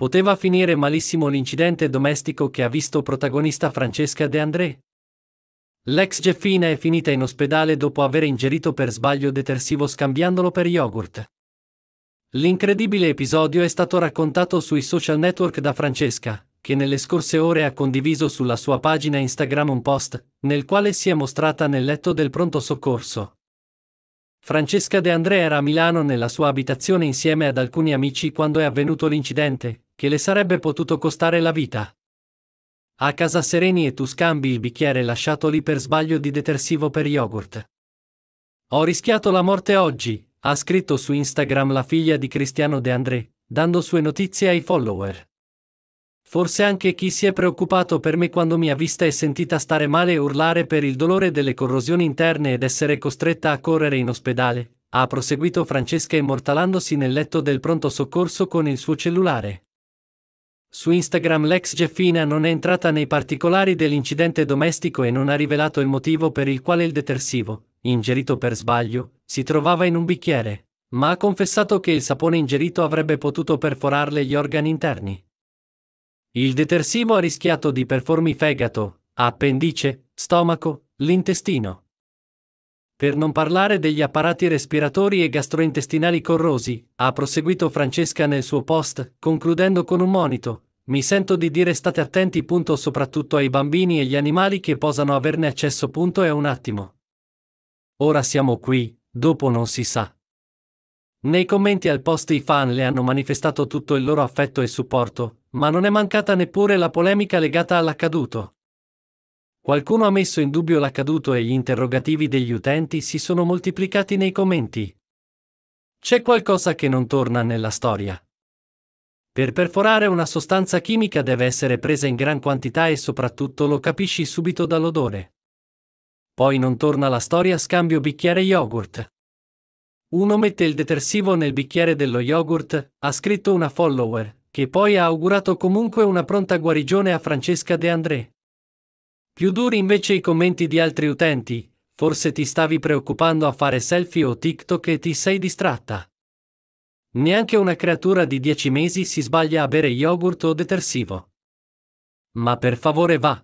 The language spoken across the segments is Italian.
Poteva finire malissimo l'incidente domestico che ha visto protagonista Francesca De André. L'ex Geffina è finita in ospedale dopo aver ingerito per sbaglio detersivo scambiandolo per yogurt. L'incredibile episodio è stato raccontato sui social network da Francesca, che nelle scorse ore ha condiviso sulla sua pagina Instagram un post, nel quale si è mostrata nel letto del pronto soccorso. Francesca De André era a Milano nella sua abitazione insieme ad alcuni amici quando è avvenuto l'incidente, che le sarebbe potuto costare la vita. A casa Sereni e tu scambi il bicchiere lasciato lì per sbaglio di detersivo per yogurt. Ho rischiato la morte oggi, ha scritto su Instagram la figlia di Cristiano De André, dando sue notizie ai follower. Forse anche chi si è preoccupato per me quando mi ha vista e sentita stare male e urlare per il dolore delle corrosioni interne ed essere costretta a correre in ospedale, ha proseguito Francesca immortalandosi nel letto del pronto soccorso con il suo cellulare. Su Instagram l'ex Jeffina non è entrata nei particolari dell'incidente domestico e non ha rivelato il motivo per il quale il detersivo, ingerito per sbaglio, si trovava in un bicchiere, ma ha confessato che il sapone ingerito avrebbe potuto perforarle gli organi interni. Il detersivo ha rischiato di performi fegato, appendice, stomaco, l'intestino. Per non parlare degli apparati respiratori e gastrointestinali corrosi, ha proseguito Francesca nel suo post, concludendo con un monito. Mi sento di dire state attenti punto, soprattutto ai bambini e agli animali che posano averne accesso punto, è un attimo. Ora siamo qui, dopo non si sa. Nei commenti al post i fan le hanno manifestato tutto il loro affetto e supporto, ma non è mancata neppure la polemica legata all'accaduto. Qualcuno ha messo in dubbio l'accaduto e gli interrogativi degli utenti si sono moltiplicati nei commenti. C'è qualcosa che non torna nella storia. Per perforare una sostanza chimica deve essere presa in gran quantità e soprattutto lo capisci subito dall'odore. Poi non torna la storia scambio bicchiere yogurt. Uno mette il detersivo nel bicchiere dello yogurt, ha scritto una follower, che poi ha augurato comunque una pronta guarigione a Francesca De André. Più duri invece i commenti di altri utenti, forse ti stavi preoccupando a fare selfie o TikTok e ti sei distratta. Neanche una creatura di 10 mesi si sbaglia a bere yogurt o detersivo. Ma per favore va.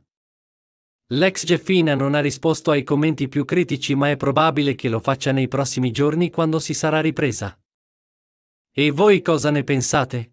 L'ex Jeffina non ha risposto ai commenti più critici ma è probabile che lo faccia nei prossimi giorni quando si sarà ripresa. E voi cosa ne pensate?